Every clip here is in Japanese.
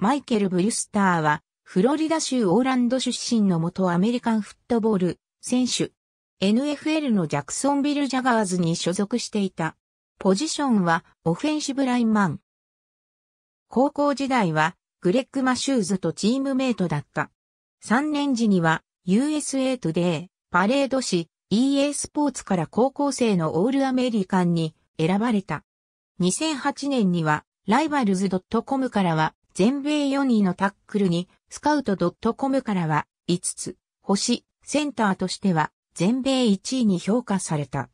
マイケル・ブリュスターは、フロリダ州オーランド出身の元アメリカンフットボール選手。NFL のジャクソンビル・ジャガーズに所属していた。ポジションはオフェンシブラインマン。高校時代はグレッグ・マシューズとチームメイトだった。3年時には USA トゥデ y パレード誌 EA スポーツから高校生のオールアメリカンに選ばれた。2008年にはライバルズ .com からは全米4位のタックルに、スカウト .com からは5つ、星、センターとしては全米1位に評価された。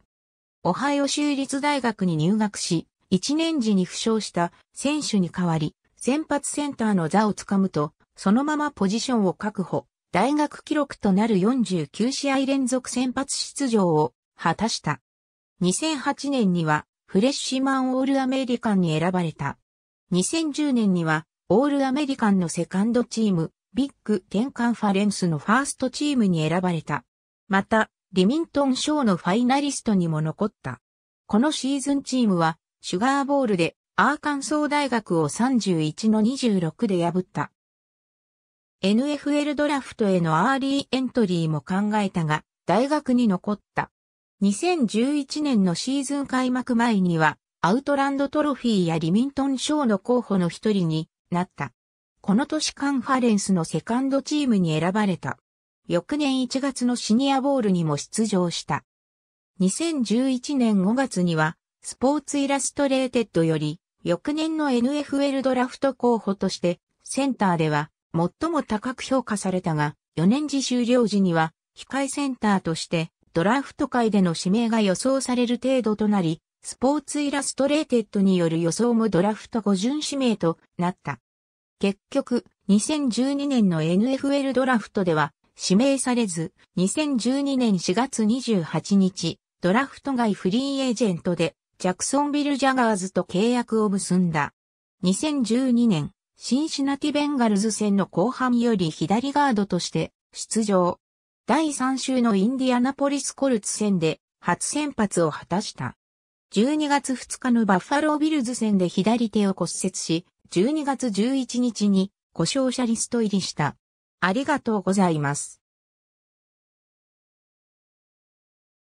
オハイオ州立大学に入学し、1年時に負傷した選手に代わり、先発センターの座をつかむと、そのままポジションを確保、大学記録となる49試合連続先発出場を果たした。2008年にはフレッシュマンオールアメリカンに選ばれた。2010年にはオールアメリカンのセカンドチーム、ビッグテンカンファレンスのファーストチームに選ばれた。また、リミントン賞のファイナリストにも残った。このシーズンチームは、シュガーボールでアーカンソー大学を31の26で破った。NFL ドラフトへのアーリーエントリーも考えたが、大学に残った。2011年のシーズン開幕前には、アウトランドトロフィーやリミントン賞の候補の一人になった。この年カンファレンスのセカンドチームに選ばれた。翌年1月のシニアボールにも出場した。2011年5月には、スポーツイラストレーテッドより、翌年の NFL ドラフト候補として、センターでは最も高く評価されたが、4年次終了時には、控えセンターとして、ドラフト界での指名が予想される程度となり、スポーツイラストレーテッドによる予想もドラフト5巡指名となった。結局、2012年の NFL ドラフトでは指名されず、2012年4月28日、ドラフト外フリーエージェントで、ジャクソンビル・ジャガーズと契約を結んだ。2012年、シンシナティ・ベンガルズ戦の後半より左ガードとして出場。第3週のインディアナポリス・コルツ戦で初先発を果たした。12月2日のバッファロー・ビルズ戦で左手を骨折し、12月11日に故障者リスト入りした。ありがとうございます。